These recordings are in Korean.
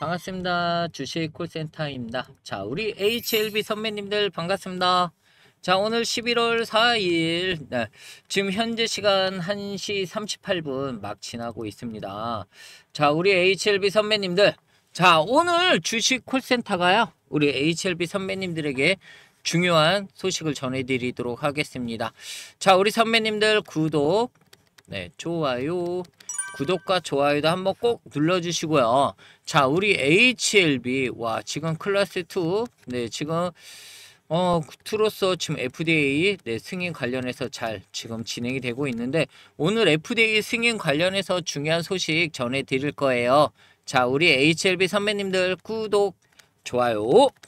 반갑습니다. 주식 콜센터입니다. 자, 우리 HLB 선배님들 반갑습니다. 자, 오늘 11월 4일, 네, 지금 현재 시간 1시 38분 막 지나고 있습니다. 자, 우리 HLB 선배님들. 자, 오늘 주식 콜센터가요. 우리 HLB 선배님들에게 중요한 소식을 전해드리도록 하겠습니다. 자, 우리 선배님들 구독, 네, 좋아요, 구독과 좋아요도 한번 꼭 눌러주시고요. 자, 우리 HLB, 와, 지금 클래스2, 네, 지금, 어, 투로서 지금 FDA 네, 승인 관련해서 잘 지금 진행이 되고 있는데, 오늘 FDA 승인 관련해서 중요한 소식 전해드릴 거예요. 자, 우리 HLB 선배님들 구독, 좋아요,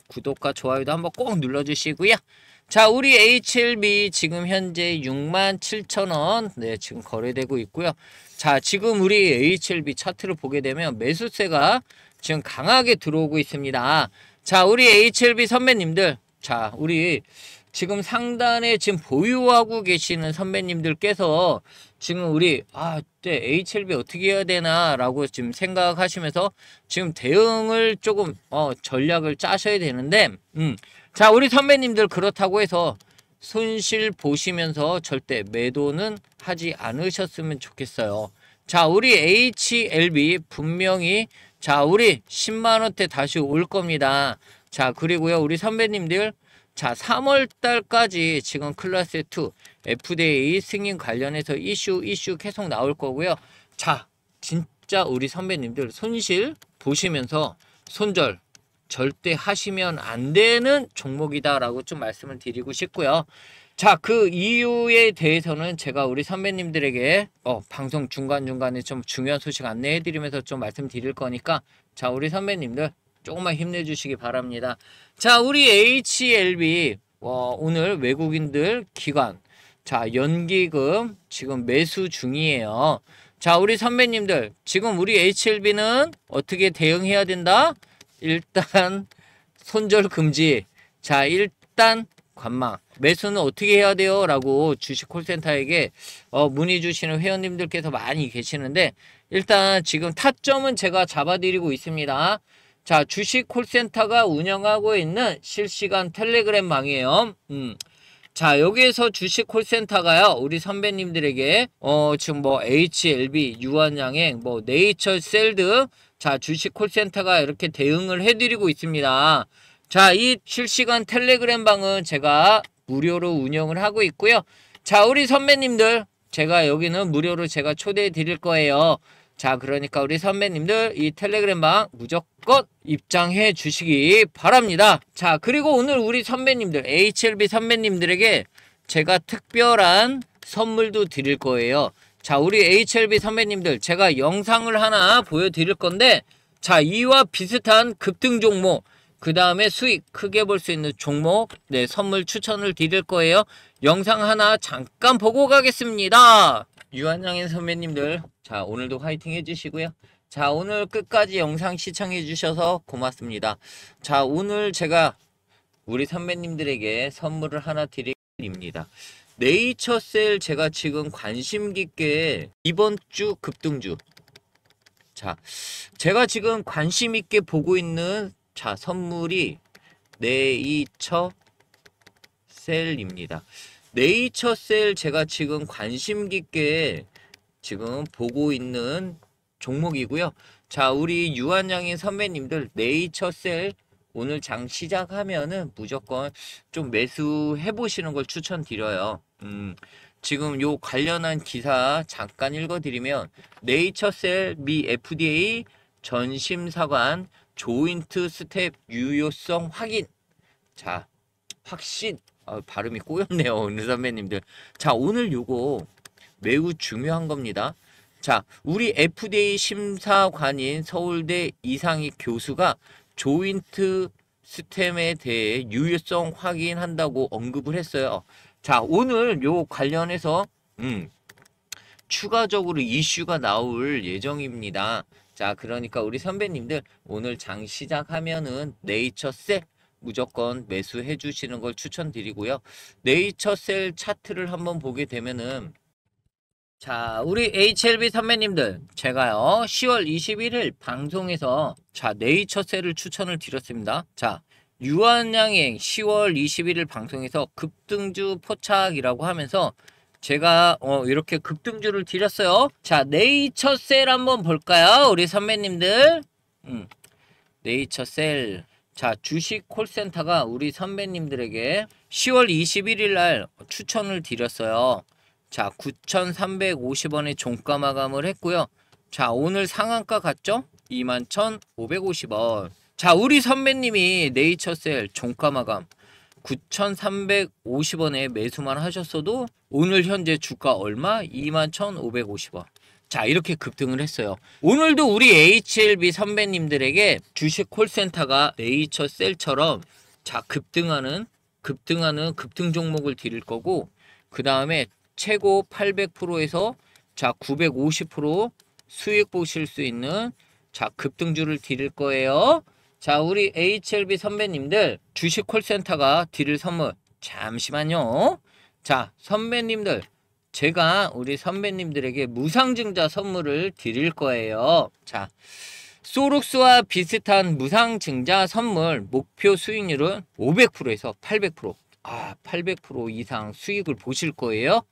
구독과 좋아요도 한번 꼭 눌러주시고요. 자, 우리 HLB 지금 현재 67,000원 네, 지금 거래되고 있고요. 자, 지금 우리 HLB 차트를 보게 되면 매수세가 지금 강하게 들어오고 있습니다. 자, 우리 HLB 선배님들 자, 우리 지금 상단에 지금 보유하고 계시는 선배님들께서 지금 우리 아, 네, HLB 어떻게 해야 되나라고 지금 생각하시면서 지금 대응을 조금 어, 전략을 짜셔야 되는데 음. 자, 우리 선배님들 그렇다고 해서 손실 보시면서 절대 매도는 하지 않으셨으면 좋겠어요. 자, 우리 HLB 분명히 자, 우리 10만 원대 다시 올 겁니다. 자, 그리고요. 우리 선배님들 자, 3월달까지 지금 클래스 2 FDA 승인 관련해서 이슈 이슈 계속 나올 거고요. 자, 진짜 우리 선배님들 손실 보시면서 손절 절대 하시면 안 되는 종목이다라고 좀 말씀을 드리고 싶고요. 자, 그 이유에 대해서는 제가 우리 선배님들에게 어, 방송 중간중간에 좀 중요한 소식 안내해드리면서 좀 말씀드릴 거니까 자, 우리 선배님들 조금만 힘내주시기 바랍니다. 자, 우리 HLB 어, 오늘 외국인들 기관 자 연기금 지금 매수 중이에요. 자 우리 선배님들 지금 우리 HLB는 어떻게 대응해야 된다? 일단 손절 금지 자 일단 관망 매수는 어떻게 해야 돼요? 라고 주식 콜센터에게 어, 문의 주시는 회원님들께서 많이 계시는데 일단 지금 타점은 제가 잡아드리고 있습니다. 자, 주식 콜센터가 운영하고 있는 실시간 텔레그램망이에요. 음. 자, 여기에서 주식 콜센터가요. 우리 선배님들에게 어, 지금 뭐 HLB, 유한양행, 뭐 네이처셀드 자, 주식 콜센터가 이렇게 대응을 해 드리고 있습니다. 자, 이 실시간 텔레그램 방은 제가 무료로 운영을 하고 있고요. 자, 우리 선배님들 제가 여기는 무료로 제가 초대해 드릴 거예요. 자 그러니까 우리 선배님들 이 텔레그램방 무조건 입장해 주시기 바랍니다. 자 그리고 오늘 우리 선배님들 HLB 선배님들에게 제가 특별한 선물도 드릴 거예요. 자 우리 HLB 선배님들 제가 영상을 하나 보여드릴 건데 자 이와 비슷한 급등 종목 그 다음에 수익 크게 볼 수 있는 종목 네 선물 추천을 드릴 거예요. 영상 하나 잠깐 보고 가겠습니다. 유한양의 선배님들 자 오늘도 화이팅 해주시고요. 자 오늘 끝까지 영상 시청해 주셔서 고맙습니다. 자 오늘 제가 우리 선배님들에게 선물을 하나 드립니다. 네이처셀 제가 지금 관심 깊게 이번 주 급등주 자 제가 지금 관심 있게 보고 있는 자 선물이 네이처셀입니다. 네이처셀 제가 지금 관심 깊게 지금 보고 있는 종목이고요. 자, 우리 유한양인 선배님들 네이처셀 오늘 장 시작하면은 무조건 좀 매수해 보시는 걸 추천드려요. 음, 지금 요 관련한 기사 잠깐 읽어드리면 네이처셀 미 FDA 전심사관 조인트 스텝 유효성 확인. 자, 확신. 아, 발음이 꼬였네요. 오 선배님들. 자, 오늘 요거 매우 중요한 겁니다. 자, 우리 FDA 심사관인 서울대 이상희 교수가 조인트 스템에 대해 유효성 확인한다고 언급을 했어요. 자, 오늘 요 관련해서 음, 추가적으로 이슈가 나올 예정입니다. 자, 그러니까 우리 선배님들 오늘 장 시작하면은 네이처 셀 무조건 매수해 주시는 걸 추천드리고요. 네이처셀 차트를 한번 보게 되면은 자 우리 HLB 선배님들 제가요 10월 21일 방송에서 자 네이처셀을 추천을 드렸습니다. 자 유한양행 10월 21일 방송에서 급등주 포착이라고 하면서 제가 어, 이렇게 급등주를 드렸어요. 자 네이처셀 한번 볼까요? 우리 선배님들 음, 네이처셀 자 주식 콜센터가 우리 선배님들에게 10월 21일 날 추천을 드렸어요. 자9 3 5 0원에 종가 마감을 했고요. 자 오늘 상한가 갔죠? 21,550원. 자 우리 선배님이 네이처셀 종가 마감 9,350원에 매수만 하셨어도 오늘 현재 주가 얼마? 21,550원. 자 이렇게 급등을 했어요. 오늘도 우리 HLB 선배님들에게 주식 콜센터가 네이처셀처럼 자 급등하는 급등하는 급등 종목을 드릴 거고 그 다음에 최고 800%에서 자 950% 수익 보실 수 있는 자 급등주를 드릴 거예요. 자 우리 HLB 선배님들 주식 콜센터가 드릴 선물 잠시만요. 자 선배님들 제가 우리 선배님들에게 무상증자 선물을 드릴 거예요. 자, 소록스와 비슷한 무상증자 선물 목표 수익률은 500%에서 800%. 아, 800% 이상 수익을 보실 거예요.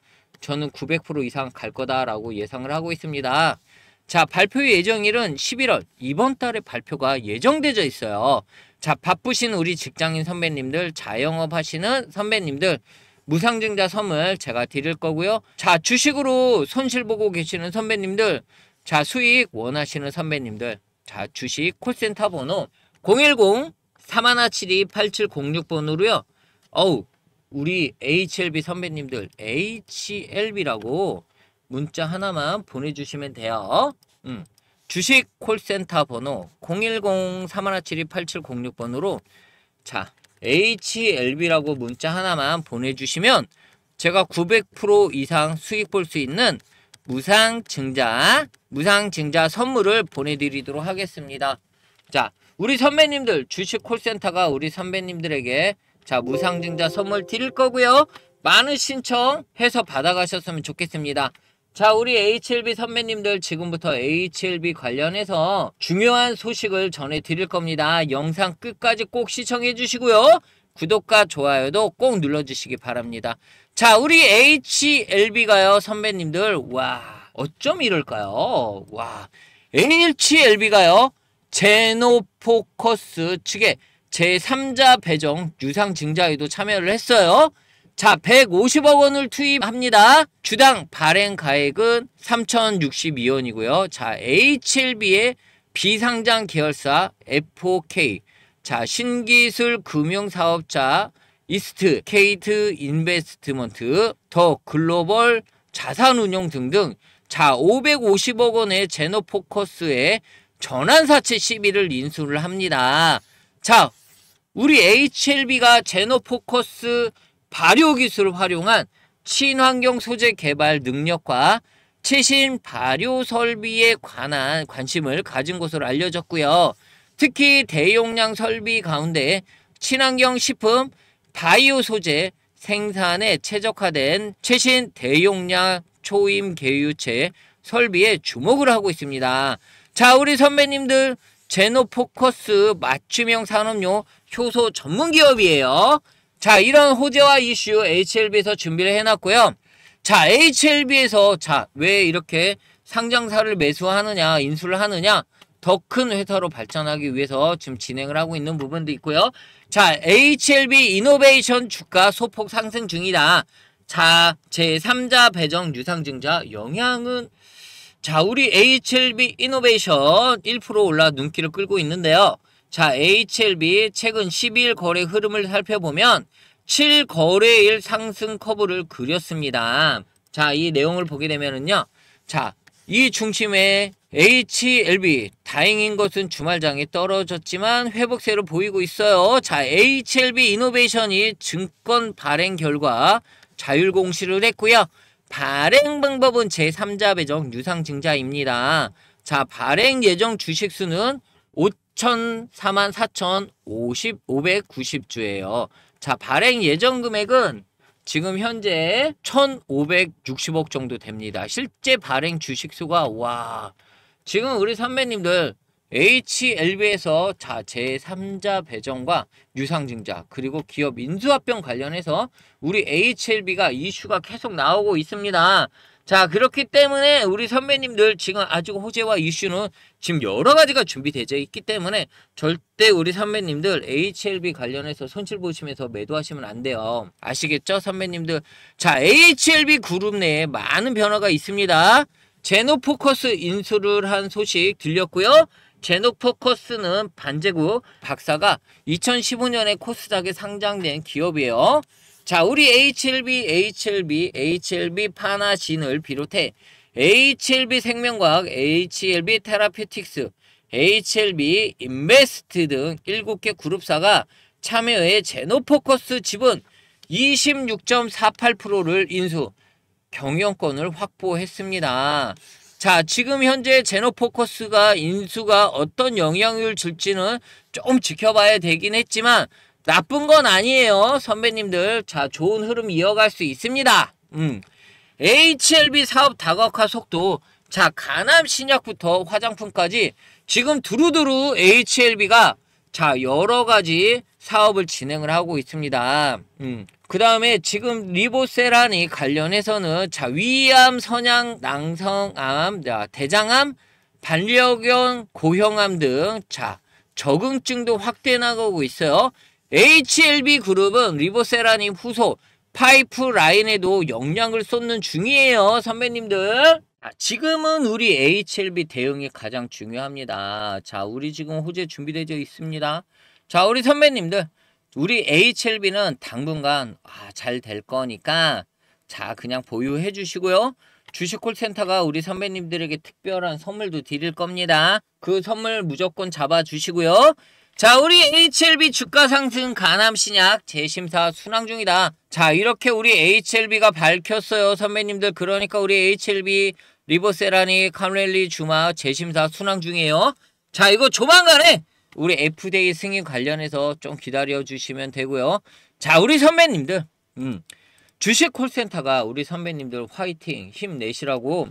저는 900% 이상 갈 거다라고 예상을 하고 있습니다. 자, 발표 예정일은 11월 이번 달에 발표가 예정되어 있어요. 자, 바쁘신 우리 직장인 선배님들, 자영업 하시는 선배님들 무상증자 선물 제가 드릴 거고요. 자 주식으로 손실 보고 계시는 선배님들 자 수익 원하시는 선배님들 자 주식 콜센터 번호 010 3172-8706번으로요. 어우 우리 HLB 선배님들 HLB라고 문자 하나만 보내주시면 돼요. 음. 주식 콜센터 번호 010-3172-8706번으로 자 HLB라고 문자 하나만 보내주시면 제가 900% 이상 수익 볼 수 있는 무상증자, 무상증자 선물을 보내드리도록 하겠습니다. 자, 우리 선배님들, 주식 콜센터가 우리 선배님들에게 자, 무상증자 선물 드릴 거고요. 많은 신청해서 받아가셨으면 좋겠습니다. 자 우리 HLB 선배님들 지금부터 HLB 관련해서 중요한 소식을 전해드릴 겁니다. 영상 끝까지 꼭 시청해 주시고요. 구독과 좋아요도 꼭 눌러주시기 바랍니다. 자 우리 HLB가요 선배님들 와 어쩜 이럴까요? 와 HLB가요 제노포커스 측에 제3자 배정 유상증자에도 참여를 했어요. 자, 150억 원을 투입합니다. 주당 발행 가액은 3,062원이고요. 자, HLB의 비상장 계열사 FOK. 자, 신기술 금융사업자 이스트 케이트 인베스트먼트 더 글로벌 자산운용 등등 자 550억 원의 제노포커스의 전환사채 시비를 인수를 합니다. 자 우리 HLB가 제노포커스 발효 기술을 활용한 친환경 소재 개발 능력과 최신 발효 설비에 관한 관심을 가진 것으로 알려졌고요. 특히 대용량 설비 가운데 친환경 식품 바이오 소재 생산에 최적화된 최신 대용량 초임 개유체 설비에 주목을 하고 있습니다. 자, 우리 선배님들 제노포커스 맞춤형 산업용 효소 전문 기업이에요. 자, 이런 호재와 이슈 HLB에서 준비를 해놨고요. 자, HLB에서 자, 왜 이렇게 상장사를 매수하느냐, 인수를 하느냐, 더 큰 회사로 발전하기 위해서 지금 진행을 하고 있는 부분도 있고요. 자, HLB 이노베이션 주가 소폭 상승 중이다. 자, 제3자 배정 유상증자 영향은 자, 우리 HLB 이노베이션 1% 올라 눈길을 끌고 있는데요. 자, HLB 최근 12일 거래 흐름을 살펴보면 7 거래일 상승 커브를 그렸습니다. 자, 이 내용을 보게 되면은요. 자, 이 중심에 HLB 다행인 것은 주말장이 떨어졌지만 회복세를 보이고 있어요. 자, HLB 이노베이션이 증권 발행 결과 자율 공시를 했고요. 발행 방법은 제3자 배정 유상증자입니다. 자, 발행 예정 주식수는 4천 4만 4천 50 590주예요. 자 발행 예정 금액은 지금 현재 1,560억 정도 됩니다. 실제 발행 주식 수가 와 지금 우리 선배님들 HLB에서 자, 제3자 배정과 유상증자 그리고 기업 인수합병 관련해서 우리 HLB가 이슈가 계속 나오고 있습니다. 자 그렇기 때문에 우리 선배님들 지금 아직 호재와 이슈는 지금 여러 가지가 준비되어 있기 때문에 절대 우리 선배님들 HLB 관련해서 손실 보시면서 매도하시면 안 돼요. 아시겠죠 선배님들? 자 HLB 그룹 내에 많은 변화가 있습니다. 제노포커스 인수를 한 소식 들렸고요. 제노 포커스는 반제구 박사가 2015년에 코스닥에 상장된 기업이에요. 자, 우리 HLB, HLB, HLB 파나진을 비롯해 HLB 생명과학, HLB 테라피틱스, HLB 인베스트 등 7개 그룹사가 참여해 제노포커스 지분 26.48%를 인수, 경영권을 확보했습니다. 자, 지금 현재 제노포커스가 인수가 어떤 영향을 줄지는 좀 지켜봐야 되긴 했지만 나쁜 건 아니에요. 선배님들. 자, 좋은 흐름 이어갈 수 있습니다. 음. HLB 사업 다각화 속도. 자, 가남 신약부터 화장품까지 지금 두루두루 HLB가 자, 여러 가지 사업을 진행을 하고 있습니다. 음. 그 다음에 지금 리보세란이 관련해서는 자 위암, 선양, 낭성암, 자, 대장암, 반려견, 고형암 등 자 적응증도 확대 나가고 있어요. HLB 그룹은 리보세란이 후소 파이프 라인에도 영향을 쏟는 중이에요. 선배님들. 지금은 우리 HLB 대응이 가장 중요합니다. 자, 우리 지금 호재 준비되어 있습니다. 자, 우리 선배님들. 우리 HLB는 당분간 아, 잘 될 거니까 자 그냥 보유해 주시고요. 주식콜센터가 우리 선배님들에게 특별한 선물도 드릴 겁니다. 그 선물 무조건 잡아주시고요. 자 우리 HLB 주가 상승 가남 신약 재심사 순항 중이다. 자 이렇게 우리 HLB가 밝혔어요. 선배님들 그러니까 우리 HLB 리보세라니 카멜리 주마 재심사 순항 중이에요. 자 이거 조만간에 우리 f d a 승인 관련해서 좀 기다려 주시면 되고요. 자, 우리 선배님들. 음. 주식 콜센터가 우리 선배님들 화이팅 힘내시라고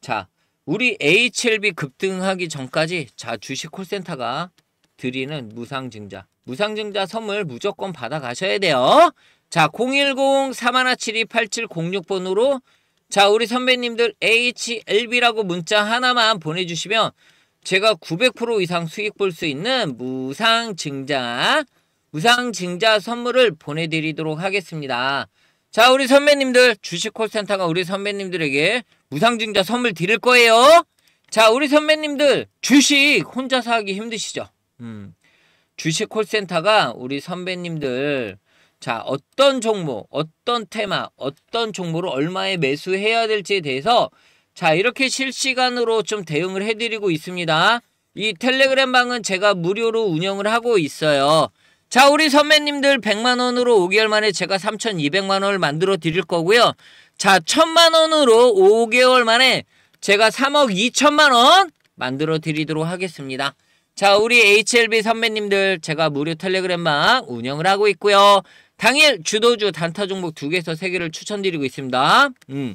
자, 우리 HLB 급등하기 전까지 자, 주식 콜센터가 드리는 무상증자. 무상증자 선물 무조건 받아 가셔야 돼요. 자, 0 1 0 4 1 7 2 8 7 0 6번으로 자, 우리 선배님들 HLB라고 문자 하나만 보내주시면 제가 900% 이상 수익 볼 수 있는 무상증자 무상증자 선물을 보내드리도록 하겠습니다. 자 우리 선배님들 주식콜센터가 우리 선배님들에게 무상증자 선물 드릴 거예요. 자 우리 선배님들 주식 혼자서 하기 힘드시죠? 음. 주식콜센터가 우리 선배님들 자 어떤 종목 어떤 테마 어떤 종목을 얼마에 매수해야 될지에 대해서 자 이렇게 실시간으로 좀 대응을 해드리고 있습니다. 이 텔레그램 방은 제가 무료로 운영을 하고 있어요. 자 우리 선배님들 100만원으로 5개월 만에 제가 3200만원을 만들어 드릴 거고요. 자 1000만원으로 5개월 만에 제가 3억 2천만원 만들어 드리도록 하겠습니다. 자 우리 HLB 선배님들 제가 무료 텔레그램 방 운영을 하고 있고요. 당일 주도주 단타 종목 2개에서 3개를 추천드리고 있습니다. 음.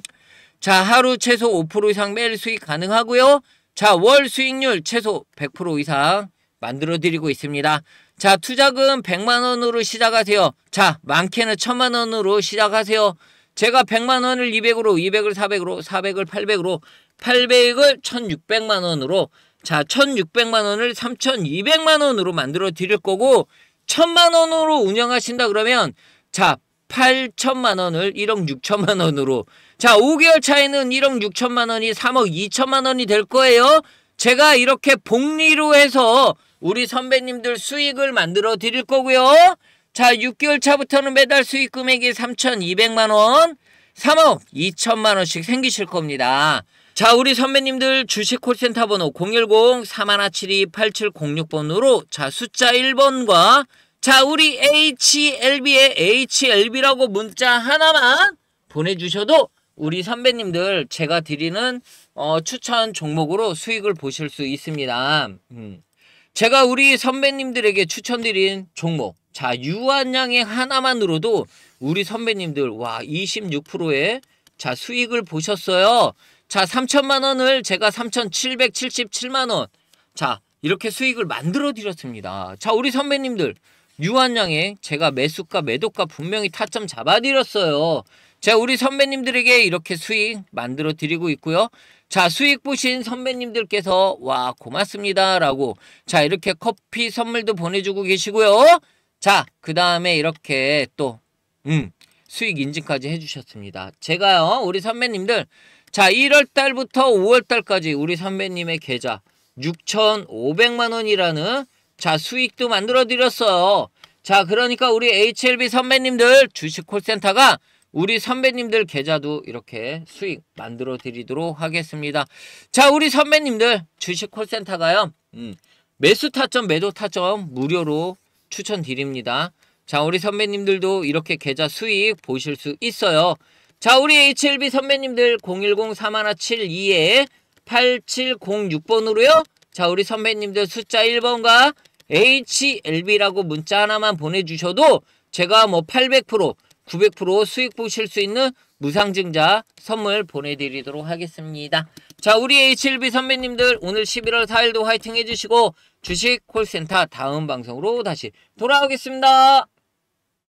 자, 하루 최소 5% 이상 매일 수익 가능하고요. 자, 월 수익률 최소 100% 이상 만들어드리고 있습니다. 자, 투자금 100만원으로 시작하세요. 자, 많게는 1000만원으로 시작하세요. 제가 100만원을 200으로, 200을 400으로, 400을 800으로, 800을 1600만원으로, 자, 1600만원을 3200만원으로 만들어 드릴 거고, 1000만원으로 운영하신다 그러면, 자, 8천만 원을 1억 6천만 원으로 자 5개월 차에는 1억 6천만 원이 3억 2천만 원이 될 거예요. 제가 이렇게 복리로 해서 우리 선배님들 수익을 만들어 드릴 거고요. 자 6개월 차부터는 매달 수익 금액이 3,200만 원 3억 2천만 원씩 생기실 겁니다. 자 우리 선배님들 주식 콜센터 번호 0 1 0 4 1 7 2 8 7 0 6번으로자 숫자 1번과 자, 우리 HLB에 HLB라고 문자 하나만 보내주셔도 우리 선배님들 제가 드리는 어, 추천 종목으로 수익을 보실 수 있습니다. 음. 제가 우리 선배님들에게 추천드린 종목 자유한양의 하나만으로도 우리 선배님들 와 26%의 자 수익을 보셨어요. 자 3천만 원을 제가 3,777만 원자 이렇게 수익을 만들어 드렸습니다. 자 우리 선배님들 유한양에 제가 매수가 매도가 분명히 타점 잡아드렸어요. 자 우리 선배님들에게 이렇게 수익 만들어 드리고 있고요. 자 수익 보신 선배님들께서 와 고맙습니다 라고 자 이렇게 커피 선물도 보내주고 계시고요. 자 그 다음에 이렇게 또 음, 수익 인증까지 해주셨습니다. 제가요 우리 선배님들 자 1월달부터 5월달까지 우리 선배님의 계좌 6,500만원이라는 자, 수익도 만들어 드렸어요. 자, 그러니까 우리 HLB 선배님들 주식 콜센터가 우리 선배님들 계좌도 이렇게 수익 만들어 드리도록 하겠습니다. 자, 우리 선배님들 주식 콜센터가요. 음, 매수 타점, 매도 타점 무료로 추천드립니다. 자, 우리 선배님들도 이렇게 계좌 수익 보실 수 있어요. 자, 우리 HLB 선배님들 0 1 0 4 1 7 2에 8706번으로요. 자, 우리 선배님들 숫자 1번과 HLB라고 문자 하나만 보내주셔도 제가 뭐 800%, 900% 수익 보실 수 있는 무상증자 선물 보내드리도록 하겠습니다. 자 우리 HLB 선배님들 오늘 11월 4일도 화이팅 해주시고 주식 콜센터 다음 방송으로 다시 돌아오겠습니다.